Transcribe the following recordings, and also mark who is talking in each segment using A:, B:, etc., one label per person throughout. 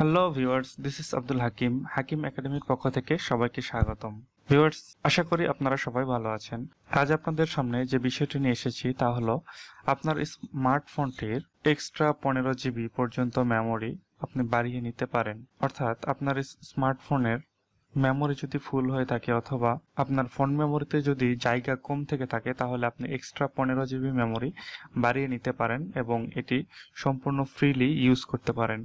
A: hello viewers this is Abdul Hakim Hakim একাডেমির পক্ষ থেকে সবাইকে স্বাগতম ভিউয়ার্স আশা করি আপনারা সবাই ভালো আছেন আজ আপনাদের সামনে যে বিষয়টি নিয়ে এসেছি তা হলো আপনার স্মার্টফোনটির এক্সট্রা পনেরো জিবি পর্যন্ত মেমোরি আপনি বাড়িয়ে নিতে পারেন অর্থাৎ আপনার স্মার্টফোনের মেমোরি যদি ফুল হয়ে থাকে অথবা আপনার ফোন মেমোরিতে যদি জায়গা কম থেকে থাকে তাহলে আপনি এক্সট্রা পনেরো জিবি মেমোরি বাড়িয়ে নিতে পারেন এবং এটি সম্পূর্ণ ফ্রিলি ইউজ করতে পারেন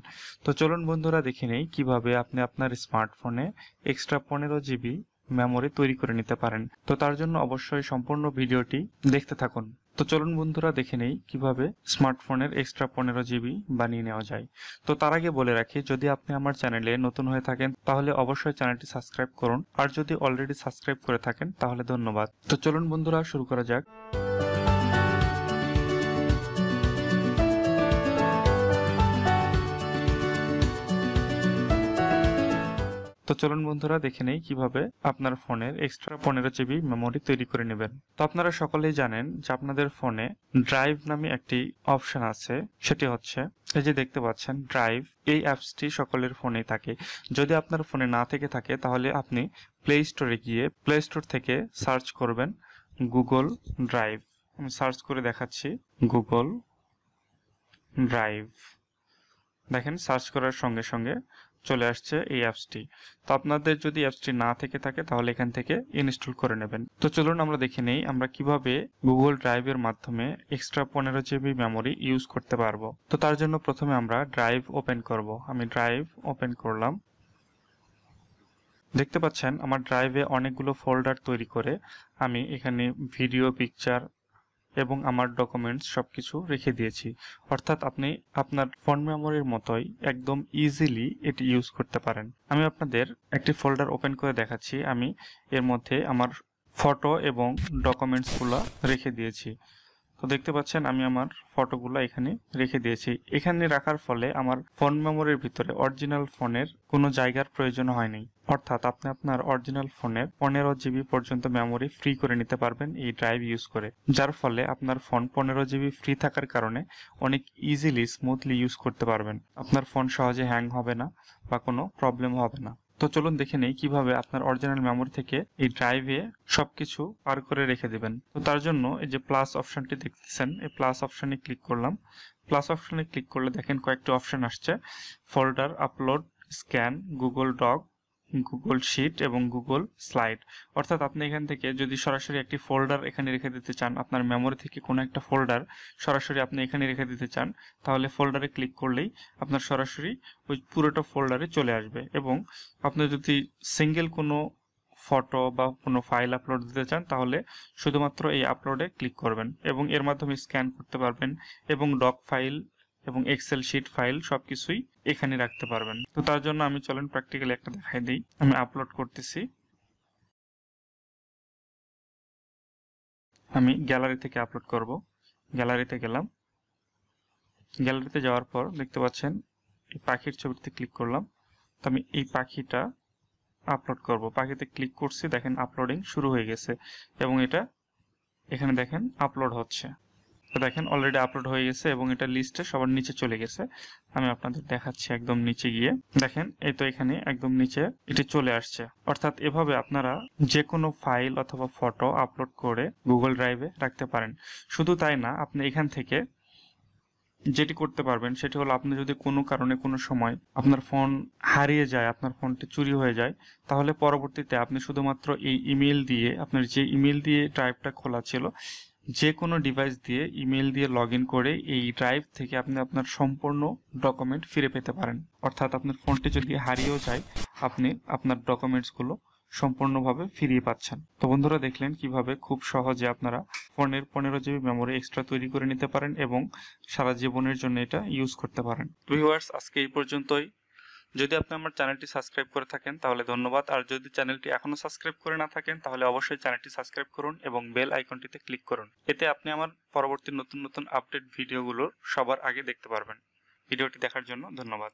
A: তো চলুন বন্ধুরা দেখে নেই কীভাবে আপনি আপনার স্মার্টফোনে এক্সট্রা পনেরো জিবি মেমোরি তৈরি করে নিতে পারেন তো তার জন্য অবশ্যই সম্পূর্ণ ভিডিওটি দেখতে থাকুন তো চলুন বন্ধুরা দেখে নেই কিভাবে স্মার্টফোনের এক্সট্রা পনেরো জিবি বানিয়ে নেওয়া যায় তো তার আগে বলে রাখি যদি আপনি আমার চ্যানেলে নতুন হয়ে থাকেন তাহলে অবশ্যই চ্যানেলটি সাবস্ক্রাইব করুন আর যদি অলরেডি সাবস্ক্রাইব করে থাকেন তাহলে ধন্যবাদ তো চলুন বন্ধুরা শুরু করা যাক তো চলুন বন্ধুরা দেখে নেই কিভাবে আপনার ফোনের এক্সট্রা পনেরো জিবি মেমোরি তৈরি করে নেবেন তো আপনারা সকলেই জানেন যে আপনাদের ফোনে ড্রাইভ নামে একটি অপশন আছে সেটি হচ্ছে এই যে দেখতে পাচ্ছেন ড্রাইভ এই অ্যাপসটি সকলের ফোনে থাকে যদি আপনার ফোনে না থেকে থাকে তাহলে আপনি প্লে স্টোরে গিয়ে প্লে স্টোর থেকে সার্চ করবেন গুগল ড্রাইভ আমি সার্চ করে দেখাচ্ছি গুগল ড্রাইভ দেখেন সার্চ করার সঙ্গে সঙ্গে চলে আসছে এই অ্যাপসটি তো আপনাদের যদি অ্যাপসটি না থেকে থাকে তাহলে এখান থেকে ইনস্টল করে নেবেন তো চলুন আমরা দেখে নেই আমরা কিভাবে গুগল ড্রাইভের মাধ্যমে এক্সট্রা পনেরো জিবি মেমোরি ইউজ করতে পারবো তো তার জন্য প্রথমে আমরা ড্রাইভ ওপেন করব আমি ড্রাইভ ওপেন করলাম দেখতে পাচ্ছেন আমার ড্রাইভে অনেকগুলো ফোল্ডার তৈরি করে আমি এখানে ভিডিও পিকচার এবং আমার ডকুমেন্টস সব কিছু রেখে দিয়েছি অর্থাৎ আপনি আপনার ফোন মেমোরির মতোই একদম ইজিলি এটি ইউজ করতে পারেন আমি আপনাদের একটি ফোল্ডার ওপেন করে দেখাচ্ছি আমি এর মধ্যে আমার ফটো এবং ডকুমেন্টসগুলো রেখে দিয়েছি তো দেখতে পাচ্ছেন আমি আমার ফটোগুলো এখানে রেখে দিয়েছি এখানে রাখার ফলে আমার ফোন মেমোরির ভিতরে অরিজিনাল ফোনের কোনো জায়গার প্রয়োজন হয়নি অর্থাৎ আপনি আপনার অরিজিনাল ফোনের পনেরো জিবি পর্যন্ত মেমোরি ফ্রি করে নিতে পারবেন এই ড্রাইভ ইউজ করে যার ফলে আপনার ফোন পনেরো জিবি ফ্রি থাকার কারণে অনেক ইজিলি স্মুথলি ইউজ করতে পারবেন আপনার ফোন সহজে হ্যাং হবে না বা কোনো প্রবলেম হবে না তো চলুন দেখে নেই কিভাবে আপনার অরিজিনাল মেমোরি থেকে এই ড্রাইভে সবকিছু পার করে রেখে দেবেন তো তার জন্য এই যে প্লাস অপশনটি দেখতেছেন এই প্লাস অপশনে ক্লিক করলাম প্লাস অপশনে ক্লিক করলে দেখেন কয়েকটি অপশন আসছে folder upload scan Google doc Google sheet এবং গুগল স্লাইড অর্থাৎ আপনি এখান থেকে যদি সরাসরি একটি ফোল্ডার এখানে রেখে দিতে চান আপনার মেমোরি থেকে কোনো একটা ফোল্ডার সরাসরি আপনি এখানে রেখে দিতে চান তাহলে ফোল্ডারে ক্লিক করলেই আপনার সরাসরি ওই পুরোটা ফোল্ডারে চলে আসবে এবং আপনি যদি সিঙ্গেল কোনো ফটো বা কোনো ফাইল আপলোড দিতে চান তাহলে শুধুমাত্র এই আপলোডে ক্লিক করবেন এবং এর মাধ্যমে স্ক্যান করতে পারবেন এবং ডক ফাইল এবং এক্সেল শিট ফাইল সবকিছুই এখানে রাখতে পারবেন তো তার জন্য আমি চলেন প্র্যাকটিক্যালি একটা দেখাই দিই আমি আপলোড করতেছি আমি গ্যালারি থেকে আপলোড করব গ্যালারিতে গেলাম গ্যালারিতে যাওয়ার পর দেখতে পাচ্ছেন এই পাখির ছবিতে ক্লিক করলাম তো আমি এই পাখিটা আপলোড করব পাখিতে ক্লিক করছি দেখেন আপলোডিং শুরু হয়ে গেছে এবং এটা এখানে দেখেন আপলোড হচ্ছে তো দেখেন অলরেডি আপলোড হয়ে গেছে এবং এটা লিস্টে সবার নিচে চলে গেছে আমি আপনাদের দেখাচ্ছি একদম নিচে গিয়ে দেখেন এই তো এখানে একদম নিচে এটি চলে আসছে অর্থাৎ এভাবে আপনারা যে কোনো ফাইল অথবা ফটো আপলোড করে গুগল ড্রাইভে রাখতে পারেন শুধু তাই না আপনি এখান থেকে যেটি করতে পারবেন সেটি হলো আপনি যদি কোনো কারণে কোনো সময় আপনার ফোন হারিয়ে যায় আপনার ফোনটি চুরি হয়ে যায় তাহলে পরবর্তীতে আপনি শুধুমাত্র এই ইমেল দিয়ে আপনার যে ইমেল দিয়ে ড্রাইভটা খোলা ছিল যে কোনো ডিভাইস দিয়ে ইমেল দিয়ে লগ করে এই ড্রাইভ থেকে আপনি আপনার সম্পূর্ণ ডকুমেন্ট ফিরে পেতে পারেন অর্থাৎ আপনার ফোনটি যদি হারিয়েও যায় আপনি আপনার ডকুমেন্টসগুলো সম্পূর্ণভাবে ফিরিয়ে পাচ্ছেন তো বন্ধুরা দেখলেন কিভাবে খুব সহজে আপনারা ফোনের পনেরো জিবি মেমোরি এক্সট্রা তৈরি করে নিতে পারেন এবং সারা জীবনের জন্য এটা ইউজ করতে পারেন ভিউয়ার্স আজকে এই পর্যন্তই যদি আপনি আমার চ্যানেলটি সাবস্ক্রাইব করে থাকেন তাহলে ধন্যবাদ আর যদি চ্যানেলটি এখনও সাবস্ক্রাইব করে না থাকেন তাহলে অবশ্যই চ্যানেলটি সাবস্ক্রাইব করুন এবং বেল আইকনটিতে ক্লিক করুন এতে আপনি আমার পরবর্তী নতুন নতুন আপডেট ভিডিওগুলো সবার আগে দেখতে পারবেন ভিডিওটি দেখার জন্য ধন্যবাদ